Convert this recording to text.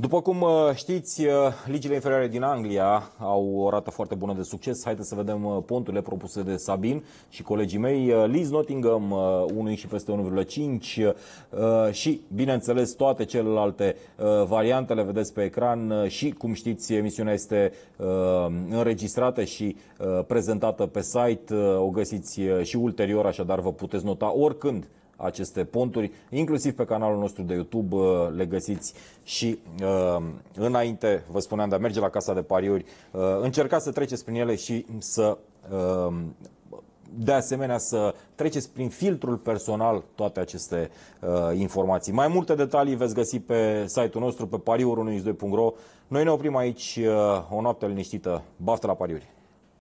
După cum uh, știți, uh, ligile inferioare din Anglia au o rată foarte bună de succes. Haideți să vedem uh, ponturile propuse de Sabin și colegii mei. Leeds Nottingham 1 și peste 1,5 și, bineînțeles, toate celelalte variante le vedeți pe ecran și, cum știți, emisiunea este înregistrată și prezentată pe site. O găsiți și ulterior, așadar vă puteți nota oricând aceste ponturi, inclusiv pe canalul nostru de YouTube uh, le găsiți și uh, înainte, vă spuneam, de a merge la casa de pariuri, uh, încercați să treceți prin ele și să uh, de asemenea să treceți prin filtrul personal toate aceste uh, informații. Mai multe detalii veți găsi pe site-ul nostru, pe pariuri 2ro Noi ne oprim aici uh, o noapte liniștită. Baftă la pariuri!